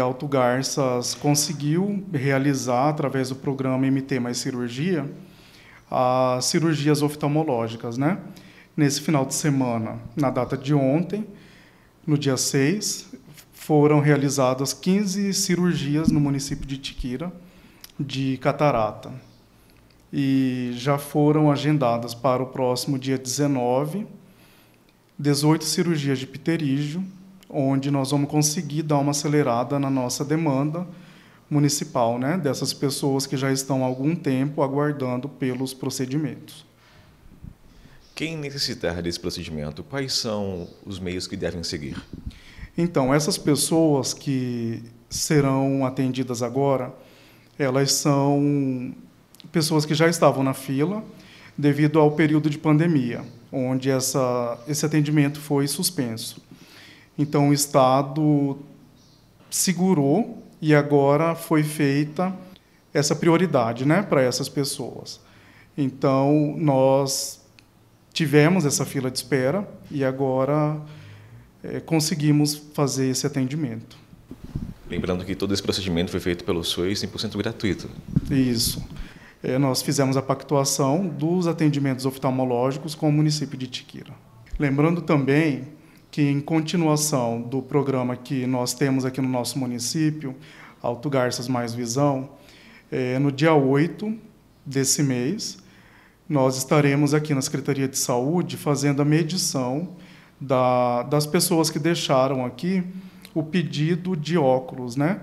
Alto Garças conseguiu realizar, através do programa MT Mais Cirurgia, as cirurgias oftalmológicas. Né? Nesse final de semana, na data de ontem, no dia 6, foram realizadas 15 cirurgias no município de Tiquira de catarata. E já foram agendadas para o próximo dia 19, 18 cirurgias de pterígio, onde nós vamos conseguir dar uma acelerada na nossa demanda municipal, né, dessas pessoas que já estão há algum tempo aguardando pelos procedimentos. Quem necessitar desse procedimento, quais são os meios que devem seguir? Então, essas pessoas que serão atendidas agora, elas são pessoas que já estavam na fila devido ao período de pandemia, onde essa, esse atendimento foi suspenso. Então o Estado segurou e agora foi feita essa prioridade né, para essas pessoas. Então nós tivemos essa fila de espera e agora é, conseguimos fazer esse atendimento. Lembrando que todo esse procedimento foi feito pelo SUS 100% gratuito. Isso. É, nós fizemos a pactuação dos atendimentos oftalmológicos com o município de Tiquira. Lembrando também que, em continuação do programa que nós temos aqui no nosso município, Alto Garças Mais Visão, é, no dia 8 desse mês, nós estaremos aqui na Secretaria de Saúde fazendo a medição da, das pessoas que deixaram aqui o pedido de óculos, né?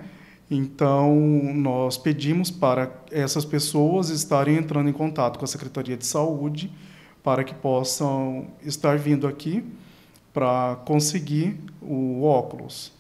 Então, nós pedimos para essas pessoas estarem entrando em contato com a Secretaria de Saúde para que possam estar vindo aqui para conseguir o óculos.